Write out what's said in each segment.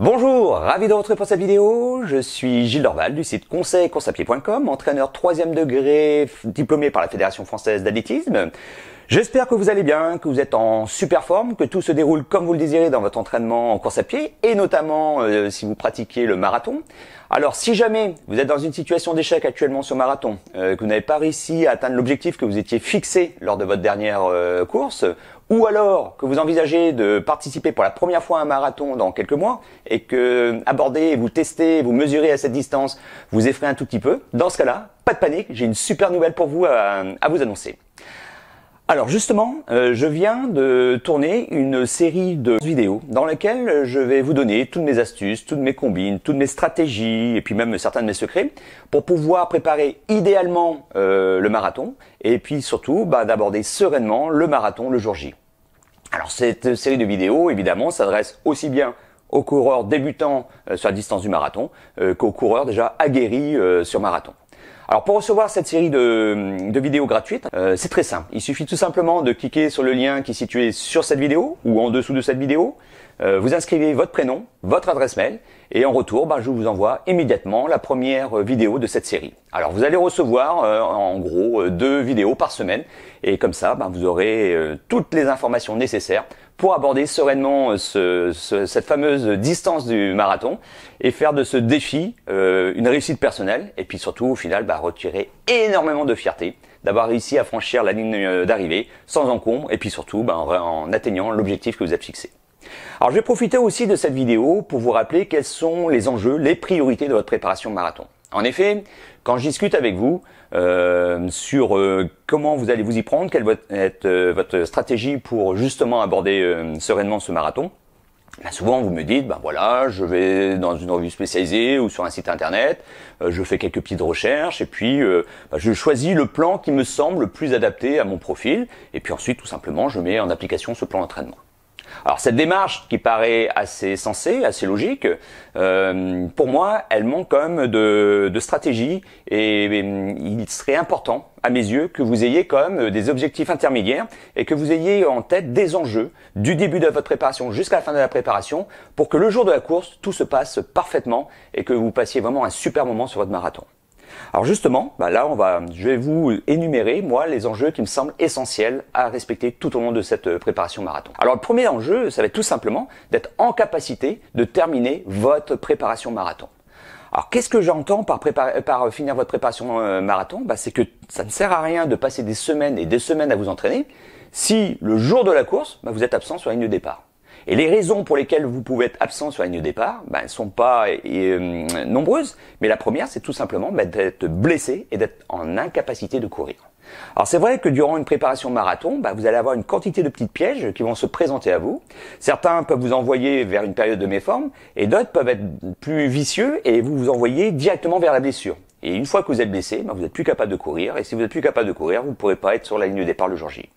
Bonjour, ravi de vous retrouver pour cette vidéo. Je suis Gilles Dorval du site conseil-course-à-pied.com, entraîneur troisième degré diplômé par la Fédération française d'athlétisme. J'espère que vous allez bien, que vous êtes en super forme, que tout se déroule comme vous le désirez dans votre entraînement en course à pied et notamment euh, si vous pratiquez le marathon. Alors si jamais vous êtes dans une situation d'échec actuellement sur marathon, euh, que vous n'avez pas réussi à atteindre l'objectif que vous étiez fixé lors de votre dernière euh, course, ou alors que vous envisagez de participer pour la première fois à un marathon dans quelques mois et que aborder, vous tester, vous mesurer à cette distance, vous effraie un tout petit peu, dans ce cas-là, pas de panique, j'ai une super nouvelle pour vous euh, à vous annoncer. Alors justement, euh, je viens de tourner une série de vidéos dans lesquelles je vais vous donner toutes mes astuces, toutes mes combines, toutes mes stratégies et puis même certains de mes secrets pour pouvoir préparer idéalement euh, le marathon et puis surtout bah, d'aborder sereinement le marathon le jour J. Alors cette série de vidéos évidemment s'adresse aussi bien aux coureurs débutants euh, sur la distance du marathon qu'aux coureurs déjà aguerris sur marathon. Alors pour recevoir cette série de, vidéos gratuites, euh, c'est très simple. Il suffit tout simplement de cliquer sur le lien qui est situé sur cette vidéo ou en dessous de cette vidéo. Euh, vous inscrivez votre prénom, votre adresse mail et en retour, bah, je vous envoie immédiatement la première euh, vidéo de cette série. Alors vous allez recevoir en gros deux vidéos par semaine et comme ça, bah, vous aurez toutes les informations nécessaires pour aborder sereinement euh, cette fameuse distance du marathon et faire de ce défi euh, une réussite personnelle et puis surtout au final bah, retirer énormément de fierté d'avoir réussi à franchir la ligne euh, d'arrivée sans encombre et puis surtout bah, en, atteignant l'objectif que vous êtes fixé. Alors je vais profiter aussi de cette vidéo pour vous rappeler quels sont les enjeux, les priorités de votre préparation marathon. En effet, quand je discute avec vous euh, sur euh, comment vous allez vous y prendre, quelle va être euh, votre stratégie pour justement aborder sereinement ce marathon, là ben souvent vous me dites, ben voilà, je vais dans une revue spécialisée ou sur un site internet, je fais quelques petites recherches et puis ben je choisis le plan qui me semble le plus adapté à mon profil et puis ensuite tout simplement je mets en application ce plan d'entraînement. Alors cette démarche qui paraît assez sensée, assez logique, euh, pour moi, elle manque quand même de, stratégie et, il serait important, à mes yeux, que vous ayez comme des objectifs intermédiaires et que vous ayez en tête des enjeux du début de votre préparation jusqu'à la fin de la préparation pour que le jour de la course, tout se passe parfaitement et que vous passiez vraiment un super moment sur votre marathon. Alors justement, bah là, on va, je vais vous énumérer, moi, les enjeux qui me semblent essentiels à respecter tout au long de cette euh, préparation marathon. Alors le premier enjeu, ça va être tout simplement d'être en capacité de terminer votre préparation marathon. Alors qu'est-ce que j'entends par, euh, finir votre préparation euh, marathon bah, C'est que ça ne sert à rien de passer des semaines et des semaines à vous entraîner si le jour de la course, bah, vous êtes absent sur la ligne de départ. Et les raisons pour lesquelles vous pouvez être absent sur la ligne de départ ne ben, sont pas euh, nombreuses, mais la première, c'est tout simplement ben, d'être blessé et d'être en incapacité de courir. Alors c'est vrai que durant une préparation marathon, ben, vous allez avoir une quantité de petits pièges qui vont se présenter à vous. Certains peuvent vous envoyer vers une période de méforme et d'autres peuvent être plus vicieux et vous vous envoyer directement vers la blessure. Et une fois que vous êtes blessé, vous n'êtes plus capable de courir et si vous n'êtes plus capable de courir, vous ne pourrez pas être sur la ligne de départ le jour J.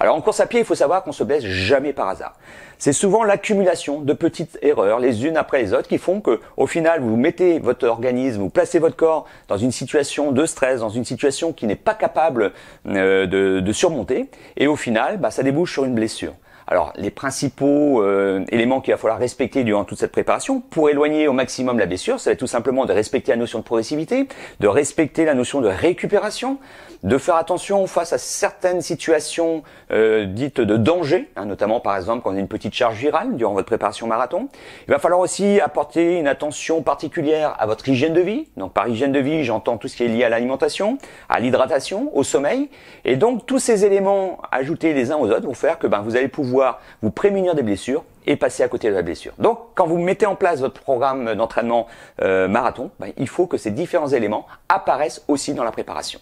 Alors en course à pied, il faut savoir qu'on se blesse jamais par hasard. C'est souvent l'accumulation de petites erreurs les unes après les autres qui font que au final vous mettez votre organisme, vous placez votre corps dans une situation de stress, dans une situation qui n'est pas capable euh, de, surmonter et au final bah, ça débouche sur une blessure. Alors, les principaux euh, éléments qu'il va falloir respecter durant toute cette préparation pour éloigner au maximum la blessure, ça va être tout simplement de respecter la notion de progressivité, de respecter la notion de récupération, de faire attention face à certaines situations euh, dites de danger, hein, notamment par exemple quand on a une petite charge virale durant votre préparation marathon. Il va falloir aussi apporter une attention particulière à votre hygiène de vie. Donc par hygiène de vie, j'entends tout ce qui est lié à l'alimentation, à l'hydratation, au sommeil. Et donc tous ces éléments ajoutés les uns aux autres vont faire que ben, vous allez pouvoir vous prémunir des blessures et passer à côté de la blessure. Donc, quand vous mettez en place votre programme d'entraînement euh, marathon, ben, il faut que ces différents éléments apparaissent aussi dans la préparation.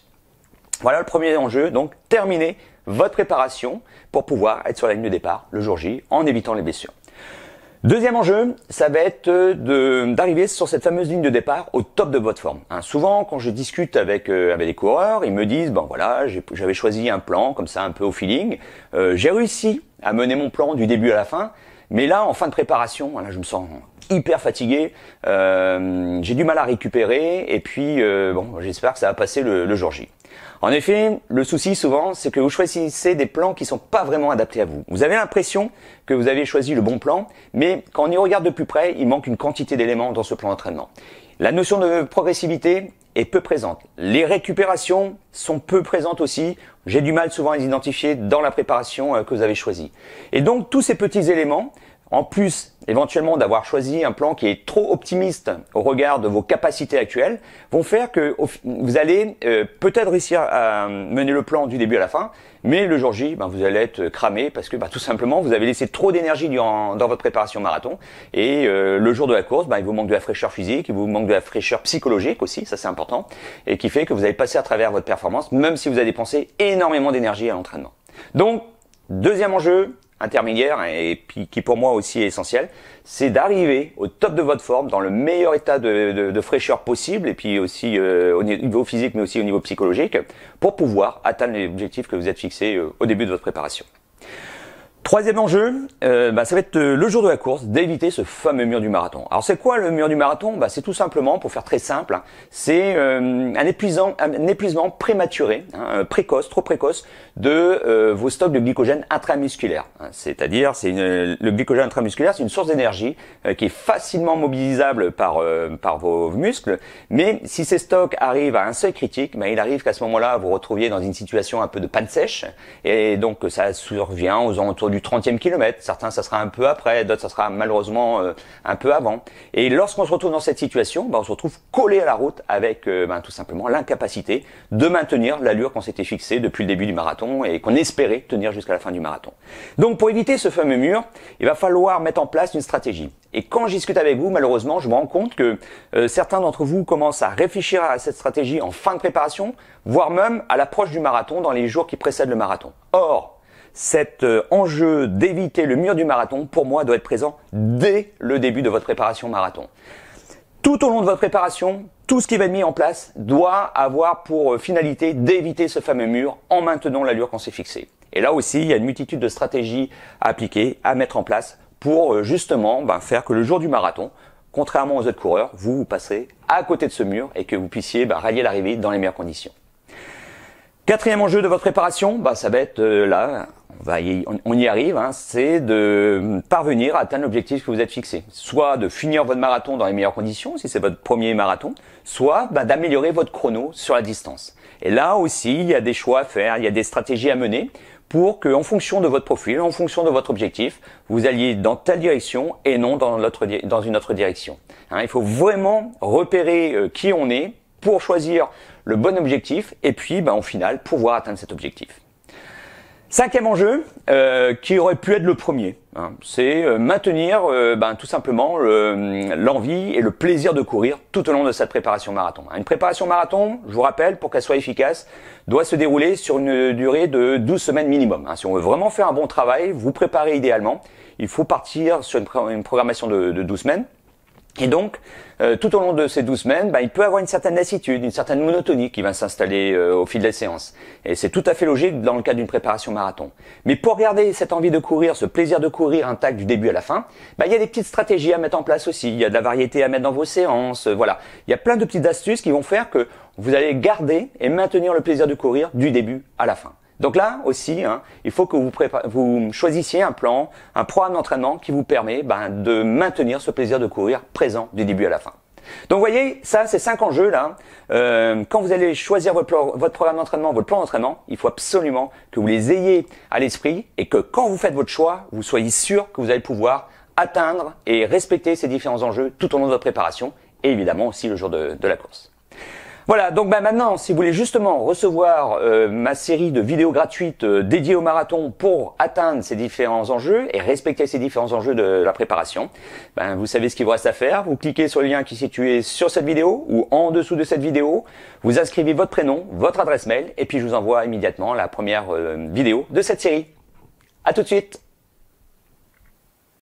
Voilà le premier enjeu, donc terminer votre préparation pour pouvoir être sur la ligne de départ le jour J en évitant les blessures. Deuxième enjeu, ça va être euh, d'arriver sur cette fameuse ligne de départ au top de votre forme. Hein. souvent, quand je discute avec euh, avec des coureurs, ils me disent Bon voilà, j'avais choisi un plan comme ça, un peu au feeling. Euh, j'ai réussi à mener mon plan du début à la fin, mais là, en fin de préparation, là, je me sens hyper fatigué, j'ai du mal à récupérer, et puis bon, j'espère que ça va passer le jour J. En effet, le souci souvent, c'est que vous choisissez des plans qui ne sont pas vraiment adaptés à vous. Vous avez l'impression que vous avez choisi le bon plan, mais quand on y regarde de plus près, il manque une quantité d'éléments dans ce plan d'entraînement. La notion de progressivité est peu présente. Les récupérations sont peu présentes aussi. J'ai du mal souvent à les identifier dans la préparation euh, que vous avez choisie. Et donc tous ces petits éléments en plus, éventuellement d'avoir choisi un plan qui est trop optimiste au regard de vos capacités actuelles, vont faire que vous allez euh, peut-être réussir à mener le plan du début à la fin, mais le jour J, ben, vous allez être cramé parce que ben, tout simplement, vous avez laissé trop d'énergie dans votre préparation marathon. Et euh, le jour de la course, ben, il vous manque de la fraîcheur physique, il vous manque de la fraîcheur psychologique aussi, ça c'est important, et qui fait que vous allez passer à travers votre performance, même si vous avez dépensé énormément d'énergie à l'entraînement. Donc, deuxième enjeu, intermédiaire et puis qui pour moi aussi est essentiel, c'est d'arriver au top de votre forme, dans le meilleur état de, fraîcheur possible et puis aussi euh, au niveau physique mais aussi au niveau psychologique pour pouvoir atteindre les objectifs que vous êtes fixés euh, au début de votre préparation. Troisième enjeu, euh, bah, ça va être euh, le jour de la course, d'éviter ce fameux mur du marathon. Alors c'est quoi le mur du marathon bah, C'est tout simplement, pour faire très simple, hein, c'est euh, un, épuisant, épuisement prématuré, hein, précoce, trop précoce, de vos stocks de glycogène intramusculaire. Hein. C'est-à-dire, c'est le glycogène intramusculaire, c'est une source d'énergie qui est facilement mobilisable par, par vos muscles, mais si ces stocks arrivent à un seuil critique, ben il arrive qu'à ce moment-là, vous vous retrouviez dans une situation un peu de panne sèche, et donc ça survient aux alentours du du 30e kilomètre. Certains, ça sera un peu après, d'autres, ça sera malheureusement euh, un peu avant. Et lorsqu'on se retrouve dans cette situation, bah, on se retrouve collé à la route avec euh, ben, tout simplement l'incapacité de maintenir l'allure qu'on s'était fixée depuis le début du marathon et qu'on espérait tenir jusqu'à la fin du marathon. Donc pour éviter ce fameux mur, il va falloir mettre en place une stratégie. Et quand je discute avec vous, malheureusement, je me rends compte que euh, certains d'entre vous commencent à réfléchir à cette stratégie en fin de préparation, voire même à l'approche du marathon dans les jours qui précèdent le marathon. Or, cet euh, enjeu d'éviter le mur du marathon, pour moi, doit être présent dès le début de votre préparation marathon. Tout au long de votre préparation, tout ce qui va être mis en place doit avoir pour euh, finalité d'éviter ce fameux mur en maintenant l'allure qu'on s'est fixée. Et là aussi, il y a une multitude de stratégies à appliquer, à mettre en place pour euh, justement ben, faire que le jour du marathon, contrairement aux autres coureurs, vous vous passez à côté de ce mur et que vous puissiez ben, rallier l'arrivée dans les meilleures conditions. Quatrième enjeu de votre préparation, ben, ça va être là bah, on, y arrive, hein. c'est de euh, parvenir à atteindre l'objectif que vous êtes fixé. Soit de finir votre marathon dans les meilleures conditions, si c'est votre premier marathon, soit bah, d'améliorer votre chrono sur la distance. Et là aussi, il y a des choix à faire, il y a des stratégies à mener pour que, en fonction de votre profil, en fonction de votre objectif, vous alliez dans telle direction et non dans, dans une autre direction. Hein, il faut vraiment repérer euh, qui on est pour choisir le bon objectif et puis, bah, en final, pouvoir atteindre cet objectif. Cinquième enjeu, euh, qui aurait pu être le premier, hein, c'est euh, maintenir euh, ben, tout simplement hum, l'envie et le plaisir de courir tout au long de cette préparation marathon. Une préparation marathon, je vous rappelle, pour qu'elle soit efficace, doit se dérouler sur une durée de 12 semaines minimum. Hein. Si on veut vraiment faire un bon travail, vous préparez idéalement, il faut partir sur une, programmation de, de 12 semaines. Et donc, euh, tout au long de ces 12 semaines, bah, il peut avoir une certaine lassitude, une certaine monotonie qui va s'installer euh, au fil des séances. Et c'est tout à fait logique dans le cas d'une préparation marathon. Mais pour garder cette envie de courir, ce plaisir de courir intact du début à la fin, bah, il y a des petites stratégies à mettre en place aussi. Il y a de la variété à mettre dans vos séances. voilà, il y a plein de petites astuces qui vont faire que vous allez garder et maintenir le plaisir de courir du début à la fin. Donc là aussi, hein, il faut que vous, choisissiez un plan, un programme d'entraînement qui vous permet ben, de maintenir ce plaisir de courir présent du début à la fin. Donc vous voyez, ça c'est cinq enjeux là. Euh, quand vous allez choisir votre, programme d'entraînement, votre plan d'entraînement, il faut absolument que vous les ayez à l'esprit et que quand vous faites votre choix, vous soyez sûr que vous allez pouvoir atteindre et respecter ces différents enjeux tout au long de votre préparation et évidemment aussi le jour de la course. Voilà, donc bah, maintenant, si vous voulez justement recevoir euh, ma série de vidéos gratuites euh, dédiées au marathon pour atteindre ces différents enjeux et respecter ces différents enjeux de la préparation, ben, vous savez ce qu'il vous reste à faire. Vous cliquez sur le lien qui est situé sur cette vidéo ou en dessous de cette vidéo. Vous inscrivez votre prénom, votre adresse mail et puis je vous envoie immédiatement la première euh, vidéo de cette série. À tout de suite